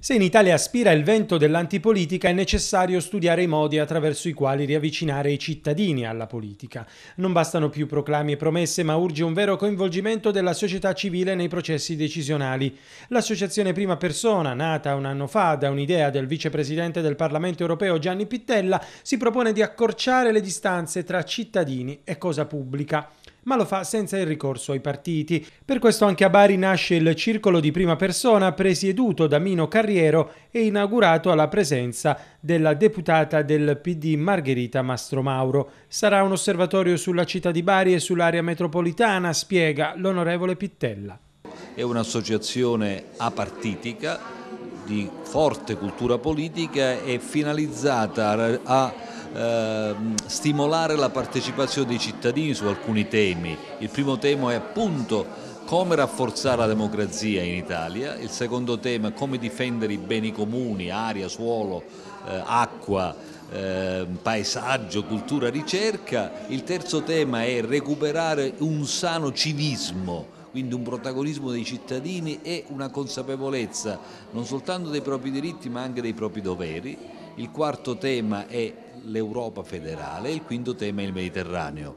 Se in Italia aspira il vento dell'antipolitica è necessario studiare i modi attraverso i quali riavvicinare i cittadini alla politica. Non bastano più proclami e promesse, ma urge un vero coinvolgimento della società civile nei processi decisionali. L'associazione Prima Persona, nata un anno fa da un'idea del vicepresidente del Parlamento europeo Gianni Pittella, si propone di accorciare le distanze tra cittadini e cosa pubblica ma lo fa senza il ricorso ai partiti. Per questo anche a Bari nasce il Circolo di Prima Persona, presieduto da Mino Carriero e inaugurato alla presenza della deputata del PD Margherita Mastromauro. Sarà un osservatorio sulla città di Bari e sull'area metropolitana, spiega l'onorevole Pittella. È un'associazione apartitica di forte cultura politica e finalizzata a Ehm, stimolare la partecipazione dei cittadini su alcuni temi. Il primo tema è appunto come rafforzare la democrazia in Italia, il secondo tema è come difendere i beni comuni, aria, suolo, eh, acqua, eh, paesaggio, cultura, ricerca, il terzo tema è recuperare un sano civismo, quindi un protagonismo dei cittadini e una consapevolezza non soltanto dei propri diritti ma anche dei propri doveri, il quarto tema è l'Europa federale e il quinto tema è il Mediterraneo.